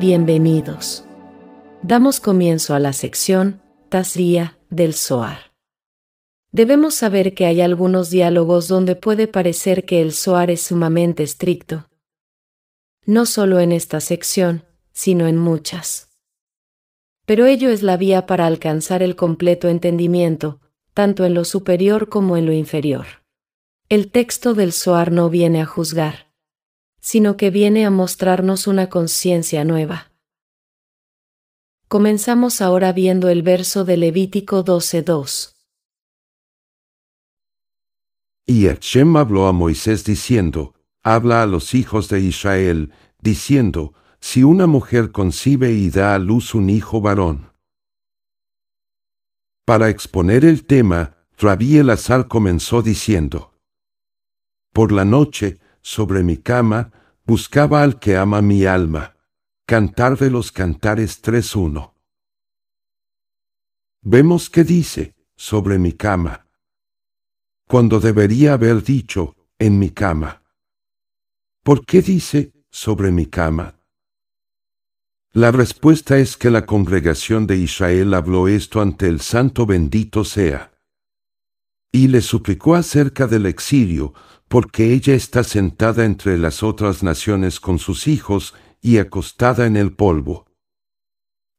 Bienvenidos. Damos comienzo a la sección Tasría del Soar. Debemos saber que hay algunos diálogos donde puede parecer que el Soar es sumamente estricto. No solo en esta sección, sino en muchas. Pero ello es la vía para alcanzar el completo entendimiento, tanto en lo superior como en lo inferior. El texto del Soar no viene a juzgar, sino que viene a mostrarnos una conciencia nueva. Comenzamos ahora viendo el verso de Levítico 12.2. Y Hashem habló a Moisés diciendo, Habla a los hijos de Israel, diciendo, Si una mujer concibe y da a luz un hijo varón. Para exponer el tema, el azar comenzó diciendo, Por la noche, sobre mi cama, buscaba al que ama mi alma. Cantar de los Cantares 3.1. Vemos qué dice, sobre mi cama. Cuando debería haber dicho, en mi cama. ¿Por qué dice, sobre mi cama? La respuesta es que la congregación de Israel habló esto ante el santo bendito sea. Y le suplicó acerca del exilio, porque ella está sentada entre las otras naciones con sus hijos y acostada en el polvo.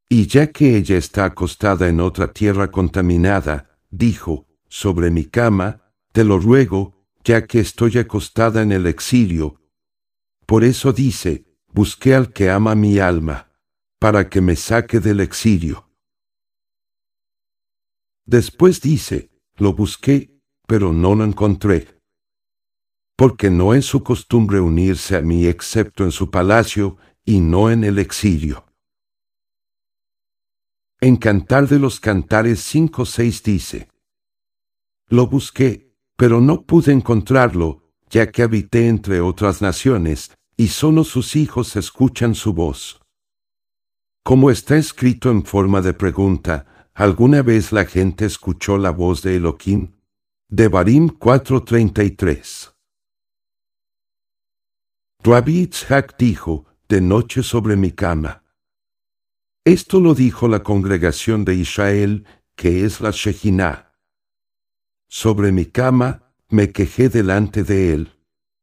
Y ya que ella está acostada en otra tierra contaminada, dijo, sobre mi cama, te lo ruego, ya que estoy acostada en el exilio. Por eso dice, busqué al que ama mi alma, para que me saque del exilio. Después dice, lo busqué, pero no lo encontré porque no es su costumbre unirse a mí excepto en su palacio y no en el exilio. En Cantar de los Cantares 5.6 dice, Lo busqué, pero no pude encontrarlo, ya que habité entre otras naciones, y solo sus hijos escuchan su voz. Como está escrito en forma de pregunta, ¿alguna vez la gente escuchó la voz de Elohim? De Barim 4:33. Rabbi dijo, de noche sobre mi cama. Esto lo dijo la congregación de Israel, que es la Shejiná. Sobre mi cama, me quejé delante de él.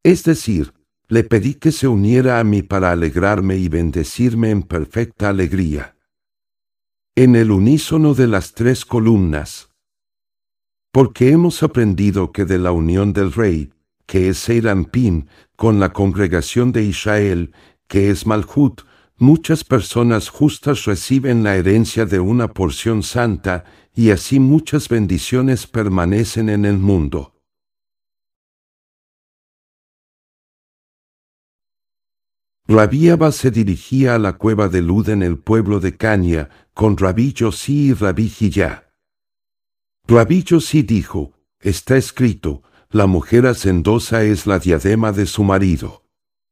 Es decir, le pedí que se uniera a mí para alegrarme y bendecirme en perfecta alegría. En el unísono de las tres columnas. Porque hemos aprendido que de la unión del rey, que es Seiram con la congregación de Israel, que es Malhut, muchas personas justas reciben la herencia de una porción santa, y así muchas bendiciones permanecen en el mundo. Abba se dirigía a la cueva de Lud en el pueblo de Cania, con Rabí Yosí y Rabí Giyá. Rabí Yosí dijo, Está escrito, la mujer hacendosa es la diadema de su marido.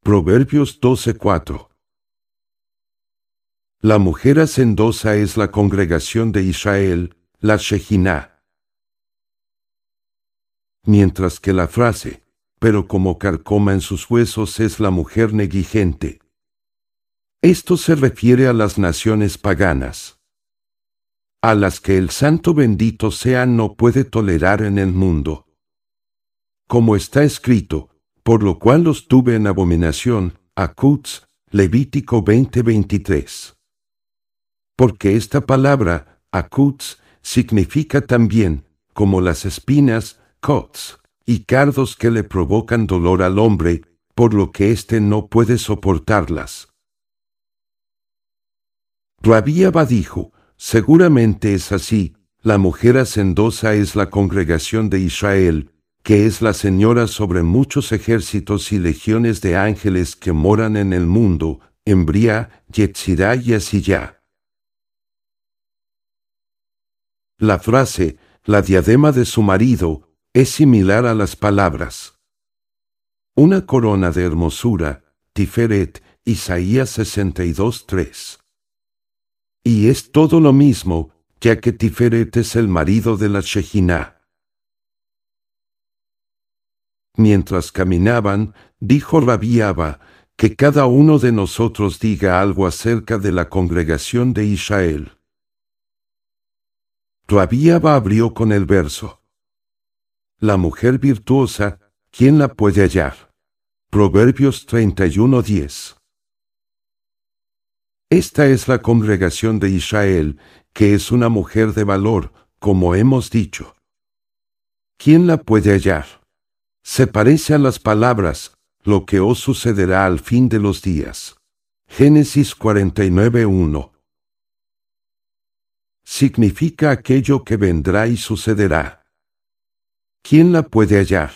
Proverbios 12:4. La mujer hacendosa es la congregación de Israel, la Shejiná. Mientras que la frase, pero como carcoma en sus huesos es la mujer negligente. Esto se refiere a las naciones paganas, a las que el santo bendito sea no puede tolerar en el mundo como está escrito, por lo cual los tuve en abominación, Acuts, Levítico Levítico 20:23. Porque esta palabra, Acuts, significa también, como las espinas, Cots, y cardos que le provocan dolor al hombre, por lo que éste no puede soportarlas. Abba dijo, seguramente es así, la mujer hacendosa es la congregación de Israel, que es la Señora sobre muchos ejércitos y legiones de ángeles que moran en el mundo, en Bria, Yetzirá y Asiyá. La frase, la diadema de su marido, es similar a las palabras. Una corona de hermosura, Tiferet, Isaías 62.3. Y es todo lo mismo, ya que Tiferet es el marido de la Shejiná. Mientras caminaban, dijo Rabiaba, que cada uno de nosotros diga algo acerca de la congregación de Israel. Rabiaba abrió con el verso. La mujer virtuosa, ¿quién la puede hallar? Proverbios 31:10. Esta es la congregación de Israel, que es una mujer de valor, como hemos dicho. ¿Quién la puede hallar? Se parece a las palabras, lo que os sucederá al fin de los días. Génesis 49.1. Significa aquello que vendrá y sucederá. ¿Quién la puede hallar?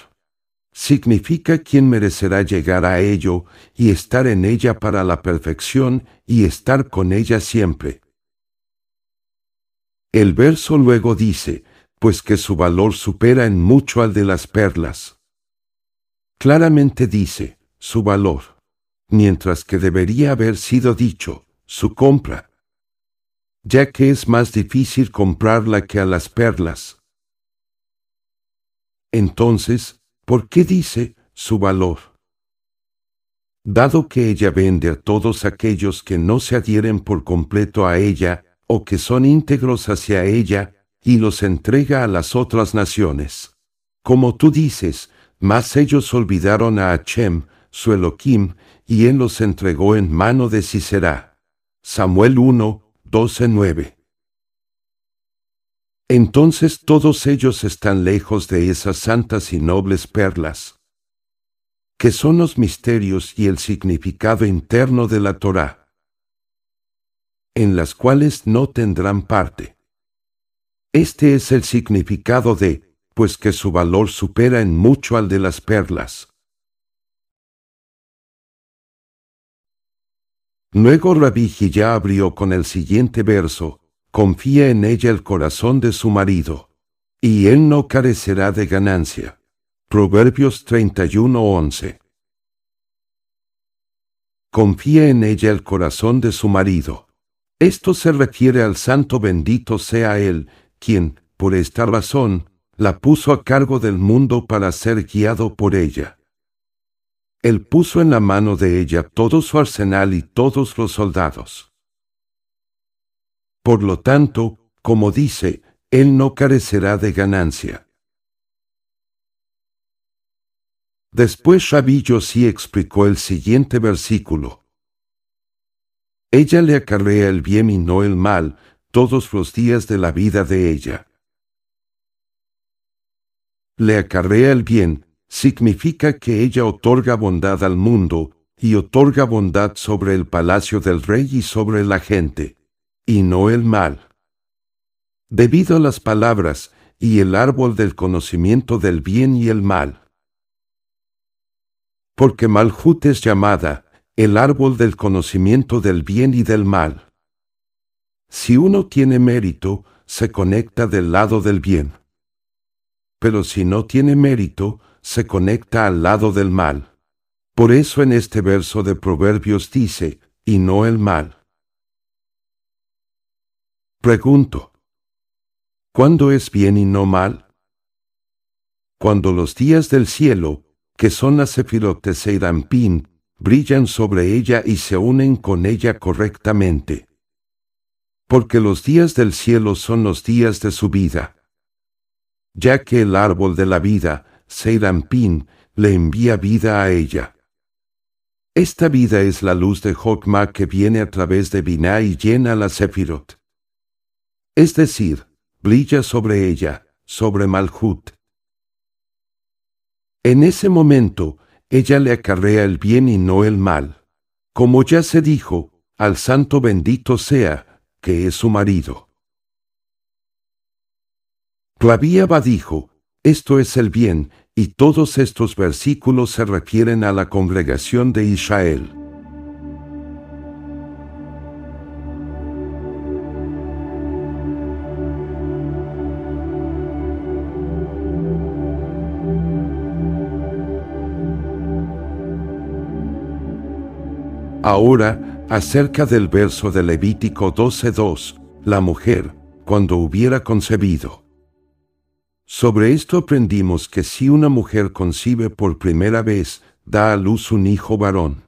Significa quién merecerá llegar a ello y estar en ella para la perfección y estar con ella siempre. El verso luego dice, pues que su valor supera en mucho al de las perlas. Claramente dice, su valor, mientras que debería haber sido dicho, su compra, ya que es más difícil comprarla que a las perlas. Entonces, ¿por qué dice, su valor? Dado que ella vende a todos aquellos que no se adhieren por completo a ella, o que son íntegros hacia ella, y los entrega a las otras naciones. Como tú dices, mas ellos olvidaron a Hachem, su Elohim, y él los entregó en mano de Sisera. Samuel 1, 12, 9. Entonces todos ellos están lejos de esas santas y nobles perlas, que son los misterios y el significado interno de la Torá, en las cuales no tendrán parte. Este es el significado de pues que su valor supera en mucho al de las perlas. Luego Rabiji ya abrió con el siguiente verso, confía en ella el corazón de su marido, y él no carecerá de ganancia. Proverbios 31:11 Confía en ella el corazón de su marido. Esto se refiere al santo bendito sea él, quien, por esta razón, la puso a cargo del mundo para ser guiado por ella. Él puso en la mano de ella todo su arsenal y todos los soldados. Por lo tanto, como dice, Él no carecerá de ganancia. Después Rabbi sí explicó el siguiente versículo. Ella le acarrea el bien y no el mal, todos los días de la vida de ella le acarrea el bien, significa que ella otorga bondad al mundo, y otorga bondad sobre el palacio del rey y sobre la gente, y no el mal. Debido a las palabras, y el árbol del conocimiento del bien y el mal. Porque Malhut es llamada, el árbol del conocimiento del bien y del mal. Si uno tiene mérito, se conecta del lado del bien pero si no tiene mérito, se conecta al lado del mal. Por eso en este verso de Proverbios dice, y no el mal. Pregunto, ¿cuándo es bien y no mal? Cuando los días del cielo, que son las Sefirot y brillan sobre ella y se unen con ella correctamente. Porque los días del cielo son los días de su vida ya que el árbol de la vida, Seirampin, le envía vida a ella. Esta vida es la luz de Jokma que viene a través de Binah y llena la Sefirot. Es decir, brilla sobre ella, sobre Malhut. En ese momento, ella le acarrea el bien y no el mal. Como ya se dijo, al santo bendito sea, que es su marido. Clavíaba dijo, esto es el bien, y todos estos versículos se refieren a la congregación de Israel. Ahora, acerca del verso de Levítico 12.2, la mujer, cuando hubiera concebido. Sobre esto aprendimos que si una mujer concibe por primera vez, da a luz un hijo varón.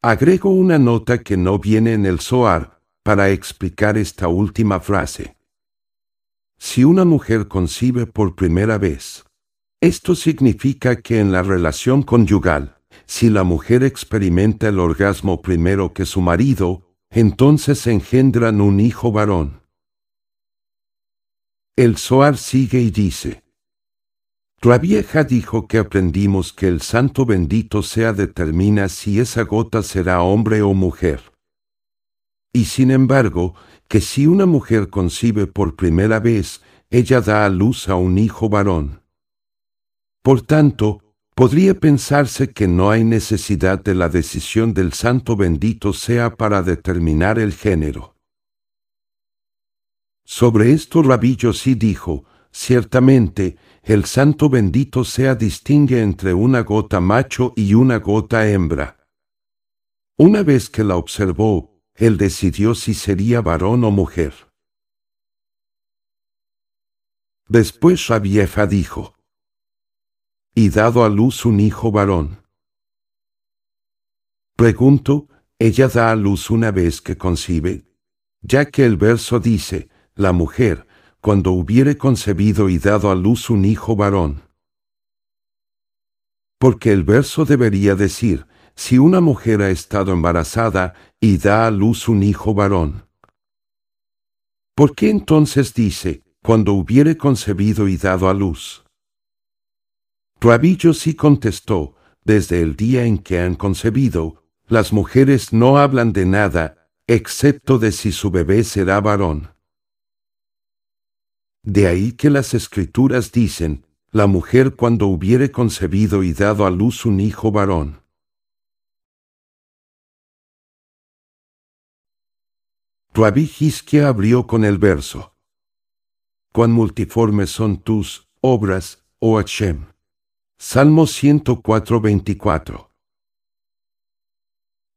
Agrego una nota que no viene en el Zohar para explicar esta última frase. Si una mujer concibe por primera vez, esto significa que en la relación conyugal, si la mujer experimenta el orgasmo primero que su marido, entonces engendran un hijo varón el Zohar sigue y dice, La vieja dijo que aprendimos que el santo bendito sea determina si esa gota será hombre o mujer. Y sin embargo, que si una mujer concibe por primera vez, ella da a luz a un hijo varón. Por tanto, podría pensarse que no hay necesidad de la decisión del santo bendito sea para determinar el género. Sobre esto Rabillo sí dijo, ciertamente, el santo bendito sea distingue entre una gota macho y una gota hembra. Una vez que la observó, él decidió si sería varón o mujer. Después Rabiefa dijo, y dado a luz un hijo varón. Pregunto, ¿ella da a luz una vez que concibe? Ya que el verso dice, la mujer, cuando hubiere concebido y dado a luz un hijo varón. Porque el verso debería decir, si una mujer ha estado embarazada y da a luz un hijo varón. ¿Por qué entonces dice, cuando hubiere concebido y dado a luz? Rabillo sí contestó, desde el día en que han concebido, las mujeres no hablan de nada, excepto de si su bebé será varón. De ahí que las escrituras dicen, la mujer cuando hubiere concebido y dado a luz un hijo varón. Rabí Hiskia abrió con el verso. Cuán multiformes son tus obras, oh Hashem. Salmo 104, 24.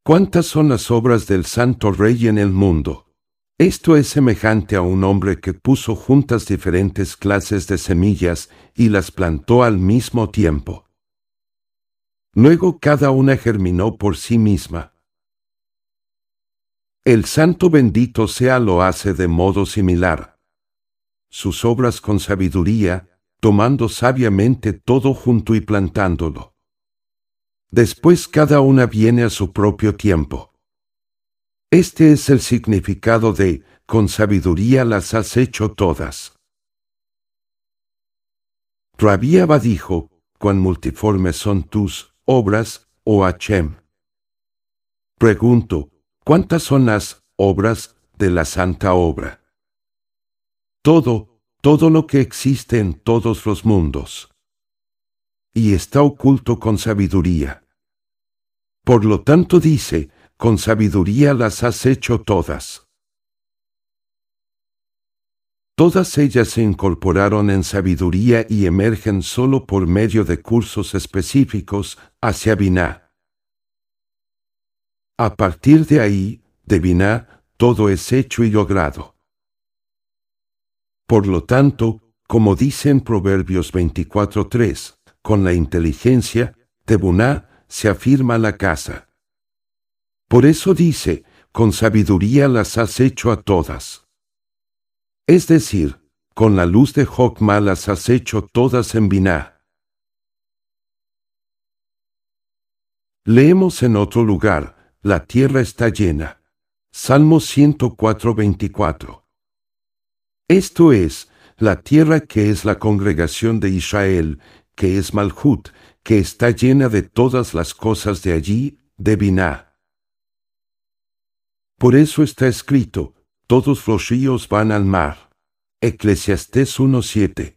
¿Cuántas son las obras del Santo Rey en el mundo? Esto es semejante a un hombre que puso juntas diferentes clases de semillas y las plantó al mismo tiempo. Luego cada una germinó por sí misma. El santo bendito sea lo hace de modo similar. Sus obras con sabiduría, tomando sabiamente todo junto y plantándolo. Después cada una viene a su propio tiempo. Este es el significado de, con sabiduría las has hecho todas. Rabí dijo, cuán multiformes son tus obras, oh hachem. Pregunto, ¿cuántas son las obras de la santa obra? Todo, todo lo que existe en todos los mundos. Y está oculto con sabiduría. Por lo tanto dice, con sabiduría las has hecho todas. Todas ellas se incorporaron en sabiduría y emergen solo por medio de cursos específicos hacia Biná. A partir de ahí, de Biná, todo es hecho y logrado. Por lo tanto, como dice en Proverbios 24:3, con la inteligencia, de Buná se afirma la casa. Por eso dice, con sabiduría las has hecho a todas. Es decir, con la luz de Jokma las has hecho todas en Binah. Leemos en otro lugar, la tierra está llena. Salmo 104:24. Esto es, la tierra que es la congregación de Israel, que es Malhut, que está llena de todas las cosas de allí, de Binah. Por eso está escrito, todos los ríos van al mar. Eclesiastés 1.7.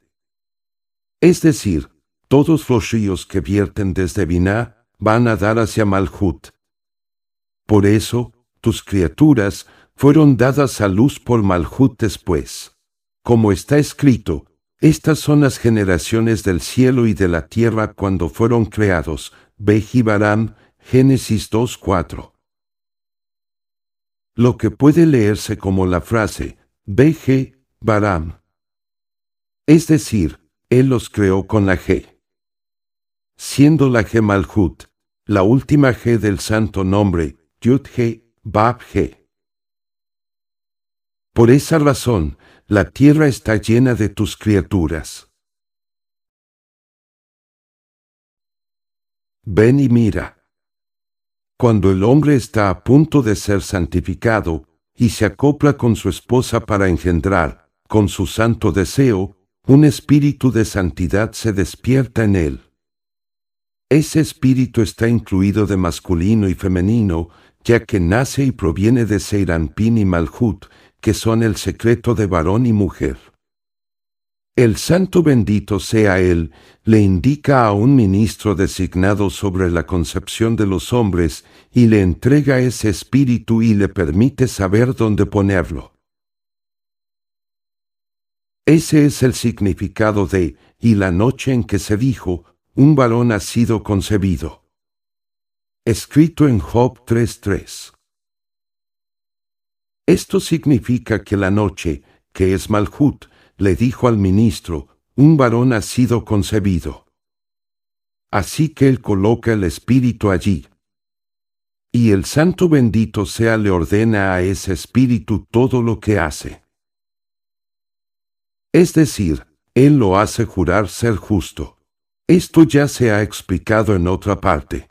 Es decir, todos los ríos que vierten desde Biná van a dar hacia Malhut. Por eso, tus criaturas fueron dadas a luz por Malhut después. Como está escrito, estas son las generaciones del cielo y de la tierra cuando fueron creados. Jibarán, Génesis 2.4 lo que puede leerse como la frase BG Baram. Es decir, él los creó con la G. Siendo la G Malhut, la última G del santo nombre, Yud G, Bab G. Por esa razón, la tierra está llena de tus criaturas. Ven y mira cuando el hombre está a punto de ser santificado, y se acopla con su esposa para engendrar, con su santo deseo, un espíritu de santidad se despierta en él. Ese espíritu está incluido de masculino y femenino, ya que nace y proviene de Seiranpin y Malhut, que son el secreto de varón y mujer. El santo bendito sea él le indica a un ministro designado sobre la concepción de los hombres y le entrega ese espíritu y le permite saber dónde ponerlo. Ese es el significado de, y la noche en que se dijo, un varón ha sido concebido. Escrito en Job 3.3. Esto significa que la noche, que es Malhut, le dijo al ministro, un varón ha sido concebido. Así que él coloca el espíritu allí. Y el santo bendito sea le ordena a ese espíritu todo lo que hace. Es decir, él lo hace jurar ser justo. Esto ya se ha explicado en otra parte.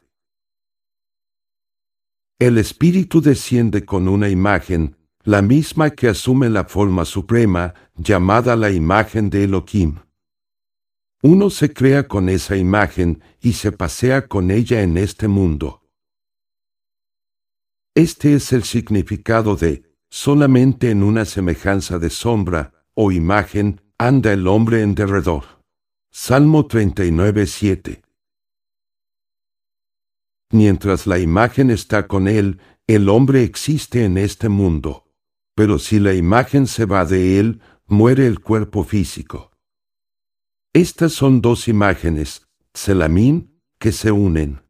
El espíritu desciende con una imagen, la misma que asume la forma suprema, llamada la imagen de Elohim. Uno se crea con esa imagen y se pasea con ella en este mundo. Este es el significado de, solamente en una semejanza de sombra, o imagen, anda el hombre en derredor. Salmo 39.7 Mientras la imagen está con él, el hombre existe en este mundo pero si la imagen se va de él, muere el cuerpo físico. Estas son dos imágenes, Selamín, que se unen.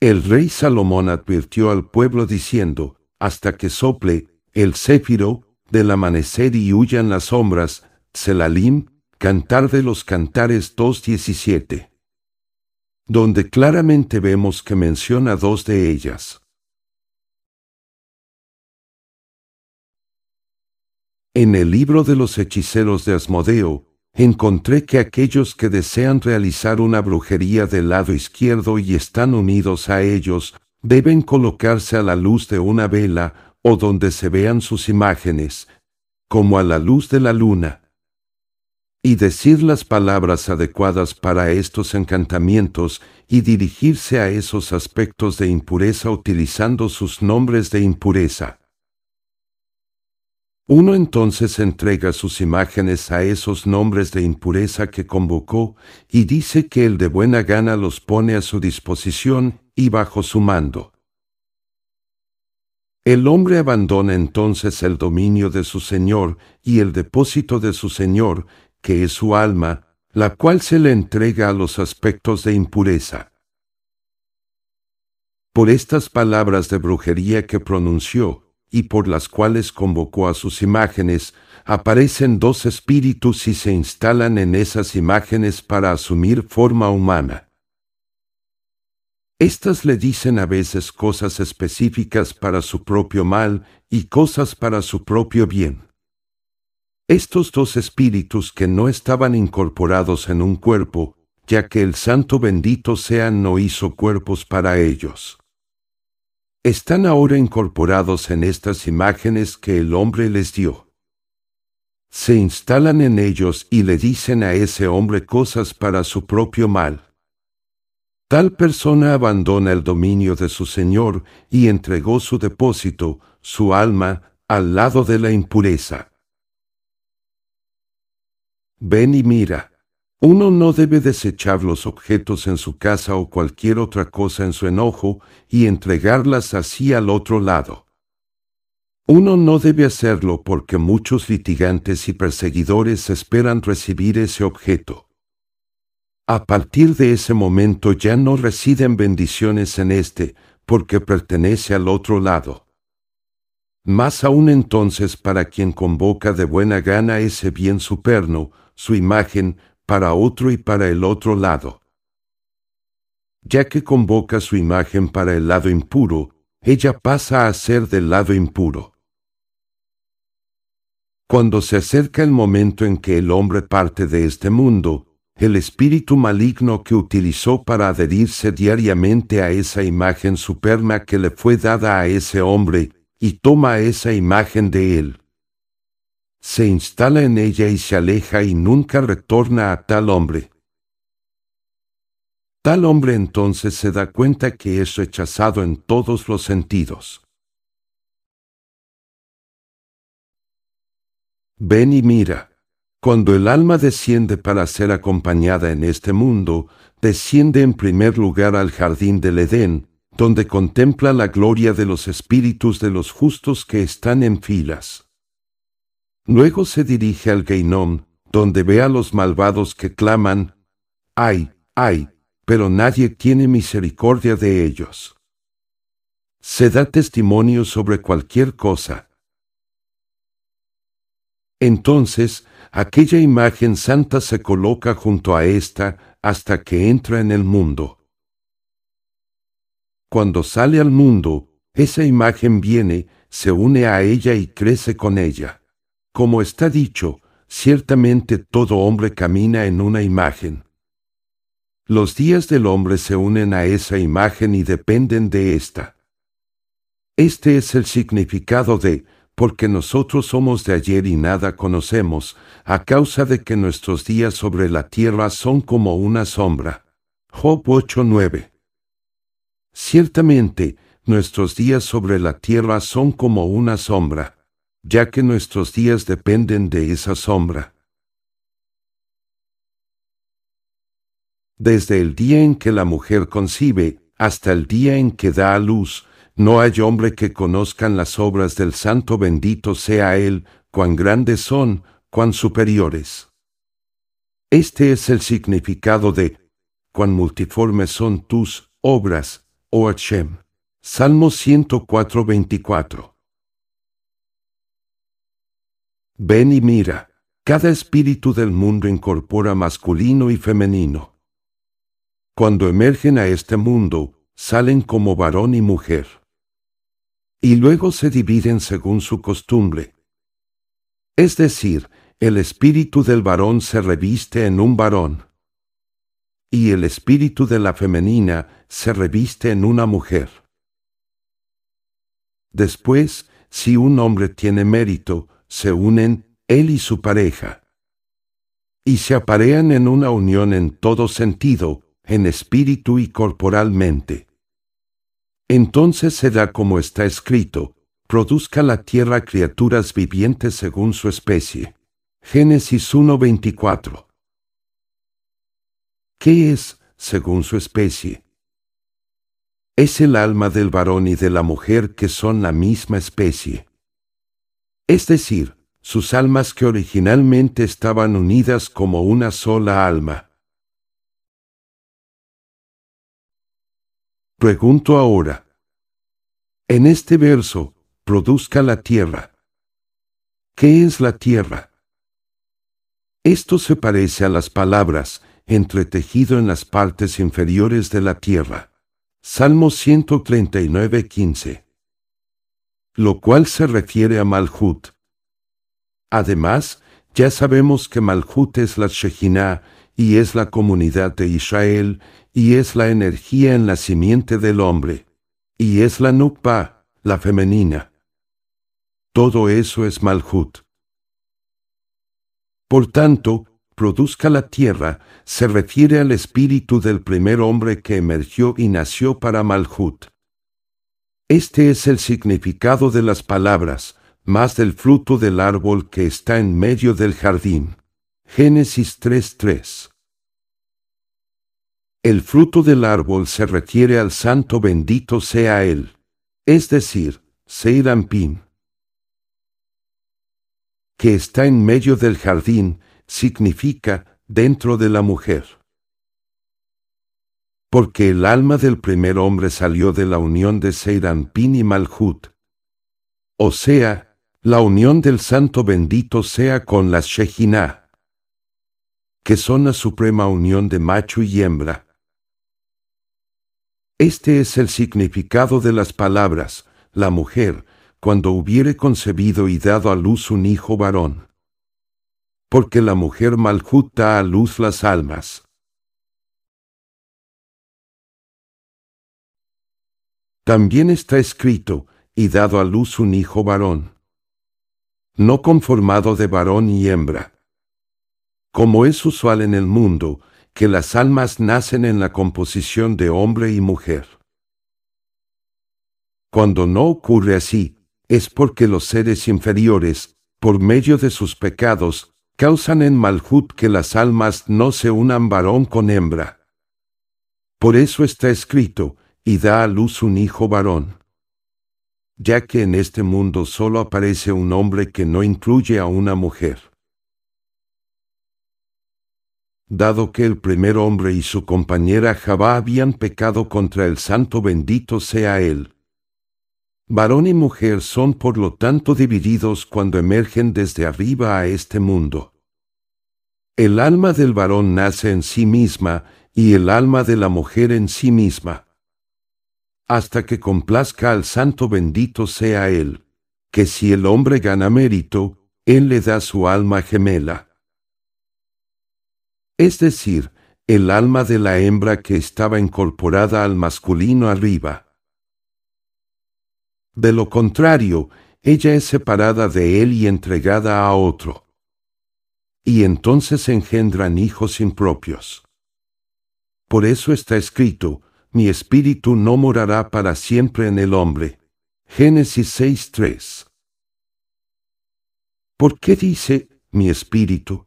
El rey Salomón advirtió al pueblo diciendo, hasta que sople el céfiro del amanecer y huyan las sombras, Selalim, Cantar de los Cantares 2.17, donde claramente vemos que menciona dos de ellas. En el libro de los hechiceros de Asmodeo, encontré que aquellos que desean realizar una brujería del lado izquierdo y están unidos a ellos, deben colocarse a la luz de una vela o donde se vean sus imágenes, como a la luz de la luna, y decir las palabras adecuadas para estos encantamientos y dirigirse a esos aspectos de impureza utilizando sus nombres de impureza. Uno entonces entrega sus imágenes a esos nombres de impureza que convocó y dice que él de buena gana los pone a su disposición y bajo su mando. El hombre abandona entonces el dominio de su Señor y el depósito de su Señor, que es su alma, la cual se le entrega a los aspectos de impureza. Por estas palabras de brujería que pronunció, y por las cuales convocó a sus imágenes, aparecen dos espíritus y se instalan en esas imágenes para asumir forma humana. Estas le dicen a veces cosas específicas para su propio mal y cosas para su propio bien. Estos dos espíritus que no estaban incorporados en un cuerpo, ya que el Santo bendito sea no hizo cuerpos para ellos están ahora incorporados en estas imágenes que el hombre les dio. Se instalan en ellos y le dicen a ese hombre cosas para su propio mal. Tal persona abandona el dominio de su Señor y entregó su depósito, su alma, al lado de la impureza. Ven y mira. Uno no debe desechar los objetos en su casa o cualquier otra cosa en su enojo y entregarlas así al otro lado. Uno no debe hacerlo porque muchos litigantes y perseguidores esperan recibir ese objeto. A partir de ese momento ya no residen bendiciones en este, porque pertenece al otro lado. Más aún entonces para quien convoca de buena gana ese bien superno, su imagen, para otro y para el otro lado. Ya que convoca su imagen para el lado impuro, ella pasa a ser del lado impuro. Cuando se acerca el momento en que el hombre parte de este mundo, el espíritu maligno que utilizó para adherirse diariamente a esa imagen superna que le fue dada a ese hombre, y toma esa imagen de él se instala en ella y se aleja y nunca retorna a tal hombre. Tal hombre entonces se da cuenta que es rechazado en todos los sentidos. Ven y mira. Cuando el alma desciende para ser acompañada en este mundo, desciende en primer lugar al jardín del Edén, donde contempla la gloria de los espíritus de los justos que están en filas. Luego se dirige al Geinom, donde ve a los malvados que claman, ¡ay, ay! pero nadie tiene misericordia de ellos. Se da testimonio sobre cualquier cosa. Entonces, aquella imagen santa se coloca junto a esta hasta que entra en el mundo. Cuando sale al mundo, esa imagen viene, se une a ella y crece con ella. Como está dicho, ciertamente todo hombre camina en una imagen. Los días del hombre se unen a esa imagen y dependen de ésta. Este es el significado de, porque nosotros somos de ayer y nada conocemos, a causa de que nuestros días sobre la tierra son como una sombra. Job 8:9. Ciertamente, nuestros días sobre la tierra son como una sombra ya que nuestros días dependen de esa sombra. Desde el día en que la mujer concibe hasta el día en que da a luz, no hay hombre que conozcan las obras del Santo bendito sea Él, cuán grandes son, cuán superiores. Este es el significado de cuán multiformes son tus obras, oh Hashem. Salmo 104, 24. Ven y mira, cada espíritu del mundo incorpora masculino y femenino. Cuando emergen a este mundo, salen como varón y mujer. Y luego se dividen según su costumbre. Es decir, el espíritu del varón se reviste en un varón. Y el espíritu de la femenina se reviste en una mujer. Después, si un hombre tiene mérito, se unen, él y su pareja. Y se aparean en una unión en todo sentido, en espíritu y corporalmente. Entonces se da como está escrito, produzca la tierra criaturas vivientes según su especie. Génesis 1.24. ¿Qué es, según su especie? Es el alma del varón y de la mujer que son la misma especie es decir, sus almas que originalmente estaban unidas como una sola alma. Pregunto ahora. En este verso, produzca la tierra. ¿Qué es la tierra? Esto se parece a las palabras, entretejido en las partes inferiores de la tierra. Salmo 139, 15 lo cual se refiere a Malhut. Además, ya sabemos que Malhut es la Shejinah, y es la comunidad de Israel, y es la energía en la simiente del hombre, y es la Nukba, la femenina. Todo eso es Malhut. Por tanto, produzca la tierra, se refiere al espíritu del primer hombre que emergió y nació para Malhut. Este es el significado de las palabras, más del fruto del árbol que está en medio del jardín. Génesis 3:3. El fruto del árbol se refiere al santo bendito sea él, es decir, Seilampín. que está en medio del jardín, significa dentro de la mujer porque el alma del primer hombre salió de la unión de Pin y Malhut. O sea, la unión del santo bendito sea con las Shejinah, que son la suprema unión de macho y hembra. Este es el significado de las palabras, la mujer, cuando hubiere concebido y dado a luz un hijo varón. Porque la mujer Malhut da a luz las almas. También está escrito, y dado a luz un hijo varón. No conformado de varón y hembra. Como es usual en el mundo, que las almas nacen en la composición de hombre y mujer. Cuando no ocurre así, es porque los seres inferiores, por medio de sus pecados, causan en Malhut que las almas no se unan varón con hembra. Por eso está escrito, y da a luz un hijo varón. Ya que en este mundo solo aparece un hombre que no incluye a una mujer. Dado que el primer hombre y su compañera Jabá habían pecado contra el santo bendito sea él. Varón y mujer son por lo tanto divididos cuando emergen desde arriba a este mundo. El alma del varón nace en sí misma y el alma de la mujer en sí misma hasta que complazca al santo bendito sea él, que si el hombre gana mérito, él le da su alma gemela. Es decir, el alma de la hembra que estaba incorporada al masculino arriba. De lo contrario, ella es separada de él y entregada a otro. Y entonces engendran hijos impropios. Por eso está escrito, mi espíritu no morará para siempre en el hombre. Génesis 6.3. ¿Por qué dice, mi espíritu?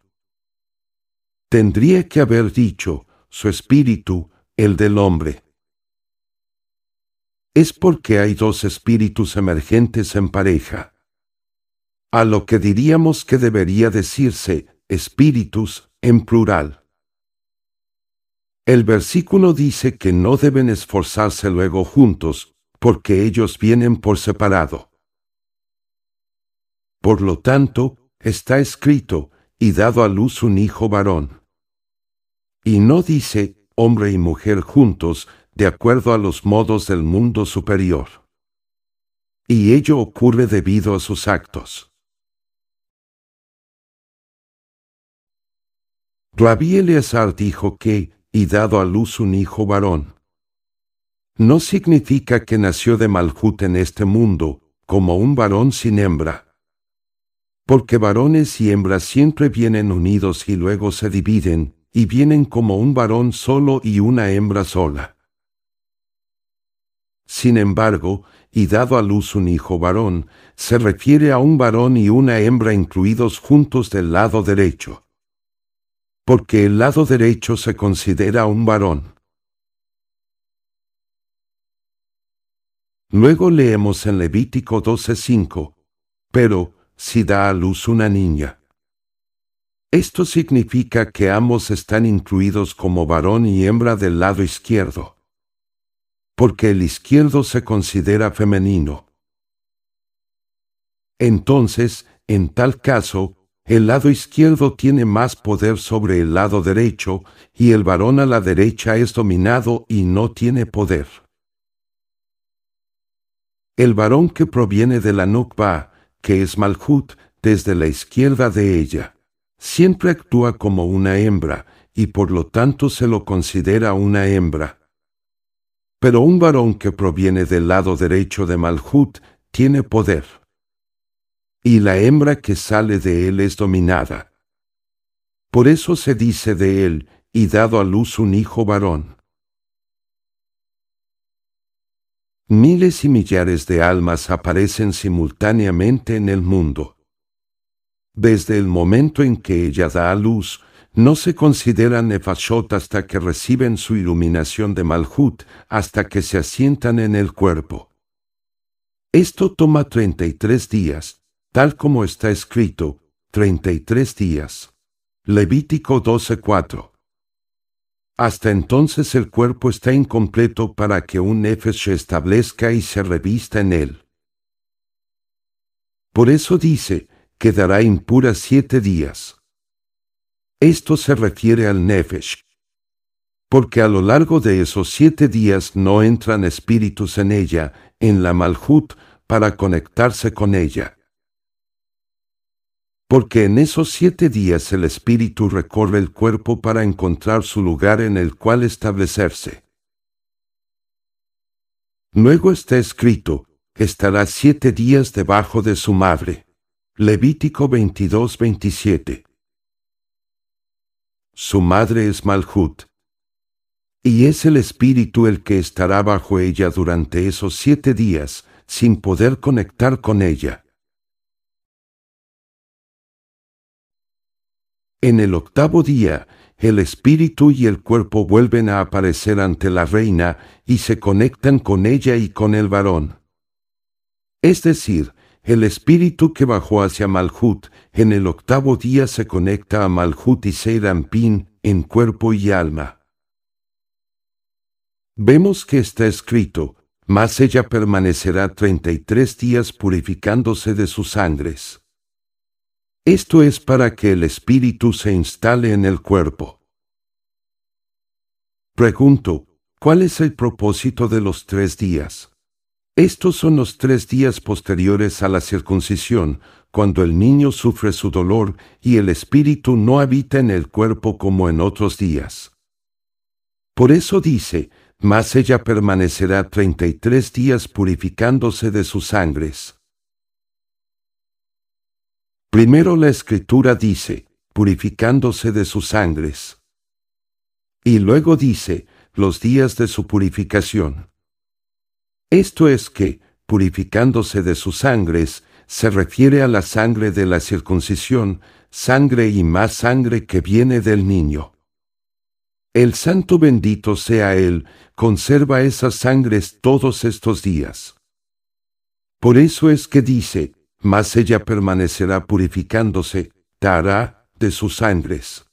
Tendría que haber dicho, su espíritu, el del hombre. Es porque hay dos espíritus emergentes en pareja. A lo que diríamos que debería decirse, espíritus, en plural. El versículo dice que no deben esforzarse luego juntos, porque ellos vienen por separado. Por lo tanto, está escrito, y dado a luz un hijo varón. Y no dice, hombre y mujer juntos, de acuerdo a los modos del mundo superior. Y ello ocurre debido a sus actos. Rabí Eleazar dijo que, y dado a luz un hijo varón. No significa que nació de Malhut en este mundo, como un varón sin hembra. Porque varones y hembras siempre vienen unidos y luego se dividen, y vienen como un varón solo y una hembra sola. Sin embargo, y dado a luz un hijo varón, se refiere a un varón y una hembra incluidos juntos del lado derecho porque el lado derecho se considera un varón. Luego leemos en Levítico 12:5, pero si da a luz una niña. Esto significa que ambos están incluidos como varón y hembra del lado izquierdo, porque el izquierdo se considera femenino. Entonces, en tal caso, el lado izquierdo tiene más poder sobre el lado derecho, y el varón a la derecha es dominado y no tiene poder. El varón que proviene de la Nukba, que es Malhut, desde la izquierda de ella, siempre actúa como una hembra, y por lo tanto se lo considera una hembra. Pero un varón que proviene del lado derecho de Malhut tiene poder y la hembra que sale de él es dominada. Por eso se dice de él, y dado a luz un hijo varón. Miles y millares de almas aparecen simultáneamente en el mundo. Desde el momento en que ella da a luz, no se consideran nefashot hasta que reciben su iluminación de Malhut, hasta que se asientan en el cuerpo. Esto toma 33 días, tal como está escrito, 33 días. Levítico 12:4. Hasta entonces el cuerpo está incompleto para que un nefesh se establezca y se revista en él. Por eso dice, quedará impura siete días. Esto se refiere al nefesh. Porque a lo largo de esos siete días no entran espíritus en ella, en la malhut, para conectarse con ella porque en esos siete días el espíritu recorre el cuerpo para encontrar su lugar en el cual establecerse. Luego está escrito, estará siete días debajo de su madre. Levítico 22-27. Su madre es Malhut. Y es el espíritu el que estará bajo ella durante esos siete días, sin poder conectar con ella. En el octavo día, el espíritu y el cuerpo vuelven a aparecer ante la reina y se conectan con ella y con el varón. Es decir, el espíritu que bajó hacia Malhut, en el octavo día se conecta a Malhut y pin en cuerpo y alma. Vemos que está escrito, mas ella permanecerá treinta y tres días purificándose de sus sangres. Esto es para que el espíritu se instale en el cuerpo. Pregunto, ¿cuál es el propósito de los tres días? Estos son los tres días posteriores a la circuncisión, cuando el niño sufre su dolor y el espíritu no habita en el cuerpo como en otros días. Por eso dice, mas ella permanecerá treinta y tres días purificándose de sus sangres. Primero la escritura dice, purificándose de sus sangres. Y luego dice, los días de su purificación. Esto es que, purificándose de sus sangres, se refiere a la sangre de la circuncisión, sangre y más sangre que viene del niño. El santo bendito sea Él, conserva esas sangres todos estos días. Por eso es que dice, mas ella permanecerá purificándose, Tara, de sus sangres.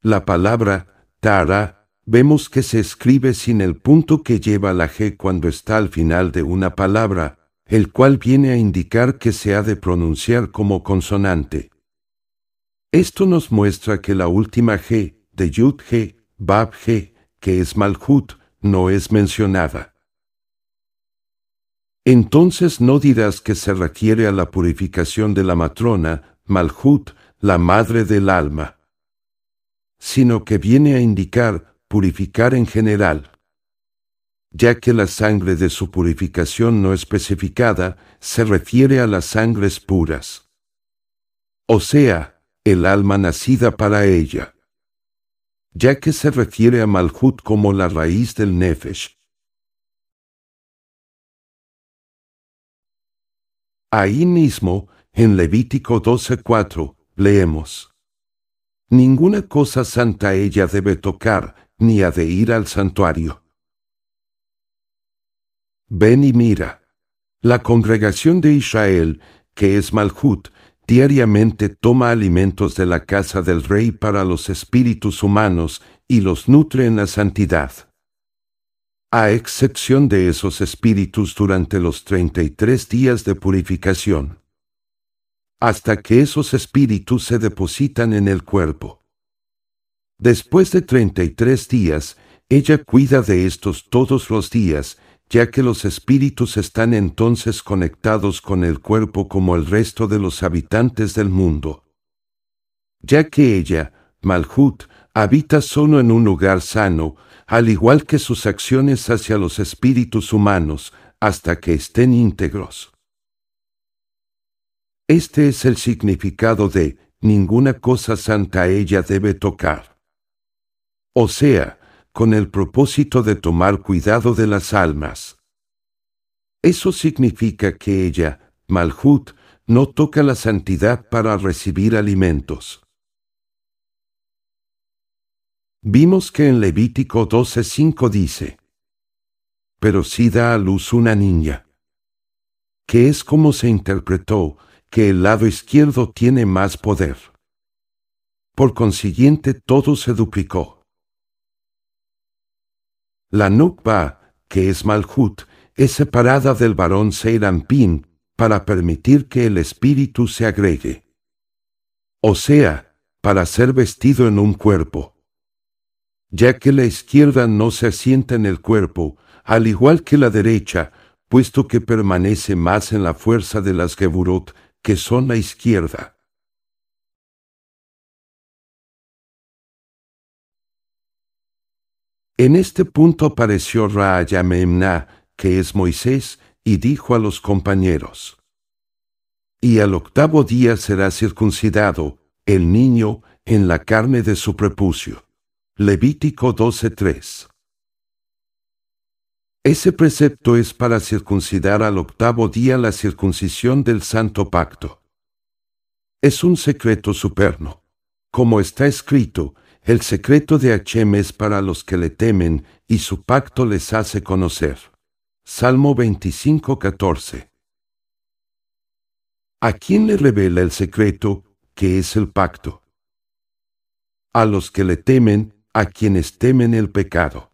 La palabra, Tara, vemos que se escribe sin el punto que lleva la G cuando está al final de una palabra, el cual viene a indicar que se ha de pronunciar como consonante. Esto nos muestra que la última G, de Yud G, Bab G, que es Malhut, no es mencionada. Entonces no dirás que se requiere a la purificación de la matrona, Malhut, la madre del alma, sino que viene a indicar purificar en general. Ya que la sangre de su purificación no especificada se refiere a las sangres puras. O sea, el alma nacida para ella. Ya que se refiere a Malhut como la raíz del Nefesh, Ahí mismo, en Levítico 12:4, leemos. Ninguna cosa santa ella debe tocar, ni ha de ir al santuario. Ven y mira. La congregación de Israel, que es Malhut, diariamente toma alimentos de la casa del rey para los espíritus humanos y los nutre en la santidad a excepción de esos espíritus durante los 33 días de purificación, hasta que esos espíritus se depositan en el cuerpo. Después de 33 días, ella cuida de estos todos los días, ya que los espíritus están entonces conectados con el cuerpo como el resto de los habitantes del mundo. Ya que ella, Malhut, habita solo en un lugar sano, al igual que sus acciones hacia los espíritus humanos, hasta que estén íntegros. Este es el significado de ninguna cosa santa ella debe tocar. O sea, con el propósito de tomar cuidado de las almas. Eso significa que ella, Malhut, no toca la santidad para recibir alimentos. Vimos que en Levítico 12:5 dice, pero si da a luz una niña, que es como se interpretó que el lado izquierdo tiene más poder. Por consiguiente, todo se duplicó. La Nukba, que es Malhut, es separada del varón Seirampin para permitir que el espíritu se agregue. O sea, para ser vestido en un cuerpo ya que la izquierda no se asienta en el cuerpo, al igual que la derecha, puesto que permanece más en la fuerza de las Geburot, que son la izquierda. En este punto apareció Raayamemna, que es Moisés, y dijo a los compañeros, Y al octavo día será circuncidado, el niño, en la carne de su prepucio. Levítico 12:3. Ese precepto es para circuncidar al octavo día la circuncisión del santo pacto. Es un secreto superno. Como está escrito, el secreto de Hachem es para los que le temen, y su pacto les hace conocer. Salmo 25:14. ¿A quién le revela el secreto, que es el pacto? A los que le temen, a quienes temen el pecado.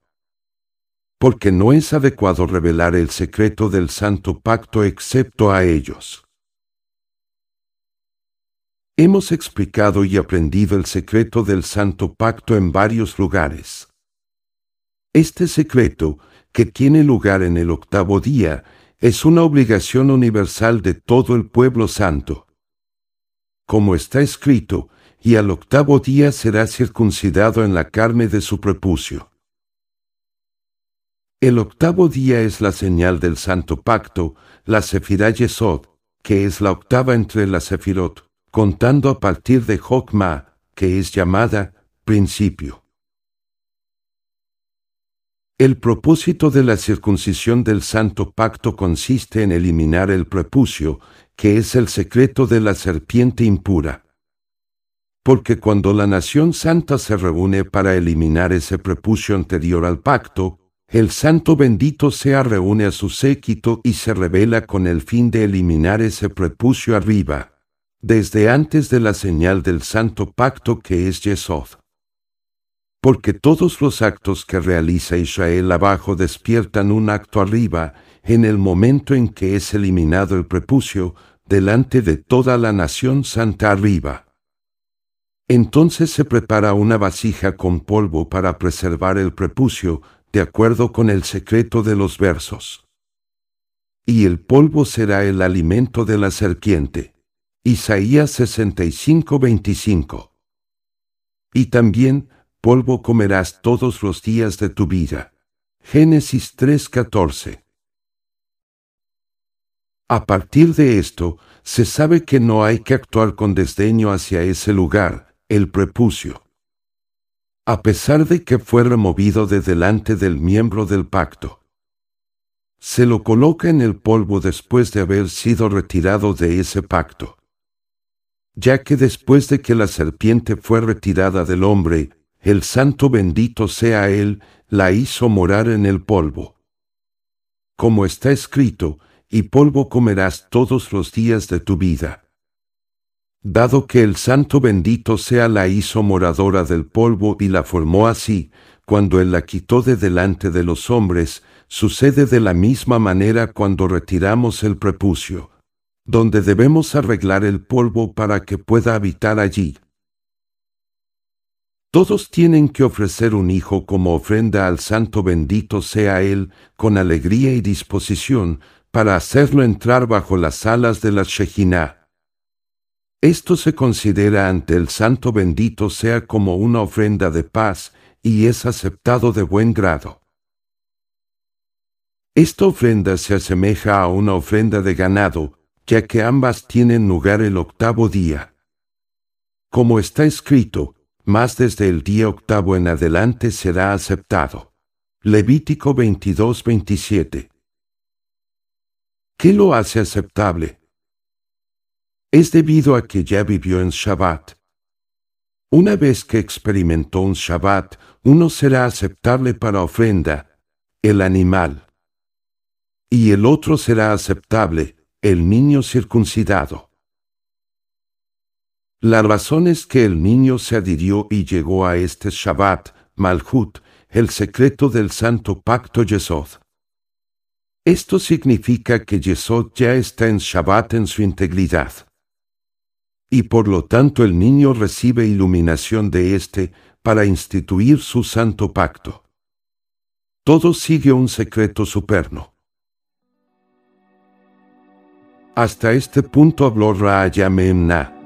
Porque no es adecuado revelar el secreto del santo pacto excepto a ellos. Hemos explicado y aprendido el secreto del santo pacto en varios lugares. Este secreto, que tiene lugar en el octavo día, es una obligación universal de todo el pueblo santo. Como está escrito, y al octavo día será circuncidado en la carne de su prepucio. El octavo día es la señal del santo pacto, la Sefirá Yesod, que es la octava entre las Sefirot, contando a partir de Jokma, que es llamada principio. El propósito de la circuncisión del santo pacto consiste en eliminar el prepucio, que es el secreto de la serpiente impura porque cuando la nación santa se reúne para eliminar ese prepucio anterior al pacto, el santo bendito sea reúne a su séquito y se revela con el fin de eliminar ese prepucio arriba, desde antes de la señal del santo pacto que es Yesod. Porque todos los actos que realiza Israel abajo despiertan un acto arriba, en el momento en que es eliminado el prepucio, delante de toda la nación santa arriba. Entonces se prepara una vasija con polvo para preservar el prepucio, de acuerdo con el secreto de los versos. Y el polvo será el alimento de la serpiente. Isaías 65-25 Y también, polvo comerás todos los días de tu vida. Génesis 3:14. A partir de esto, se sabe que no hay que actuar con desdeño hacia ese lugar, el prepucio. A pesar de que fue removido de delante del miembro del pacto, se lo coloca en el polvo después de haber sido retirado de ese pacto. Ya que después de que la serpiente fue retirada del hombre, el santo bendito sea él, la hizo morar en el polvo. Como está escrito, y polvo comerás todos los días de tu vida. Dado que el santo bendito sea la hizo moradora del polvo y la formó así, cuando él la quitó de delante de los hombres, sucede de la misma manera cuando retiramos el prepucio, donde debemos arreglar el polvo para que pueda habitar allí. Todos tienen que ofrecer un hijo como ofrenda al santo bendito sea él, con alegría y disposición, para hacerlo entrar bajo las alas de la Shekinah. Esto se considera ante el Santo bendito sea como una ofrenda de paz, y es aceptado de buen grado. Esta ofrenda se asemeja a una ofrenda de ganado, ya que ambas tienen lugar el octavo día. Como está escrito, más desde el día octavo en adelante será aceptado. Levítico 22-27. ¿Qué lo hace aceptable? es debido a que ya vivió en Shabbat. Una vez que experimentó un Shabbat, uno será aceptable para ofrenda, el animal, y el otro será aceptable, el niño circuncidado. La razón es que el niño se adhirió y llegó a este Shabbat, Malhut, el secreto del santo pacto Yesod. Esto significa que Yesod ya está en Shabbat en su integridad y por lo tanto el niño recibe iluminación de éste para instituir su santo pacto. Todo sigue un secreto superno. Hasta este punto habló Raayamemna.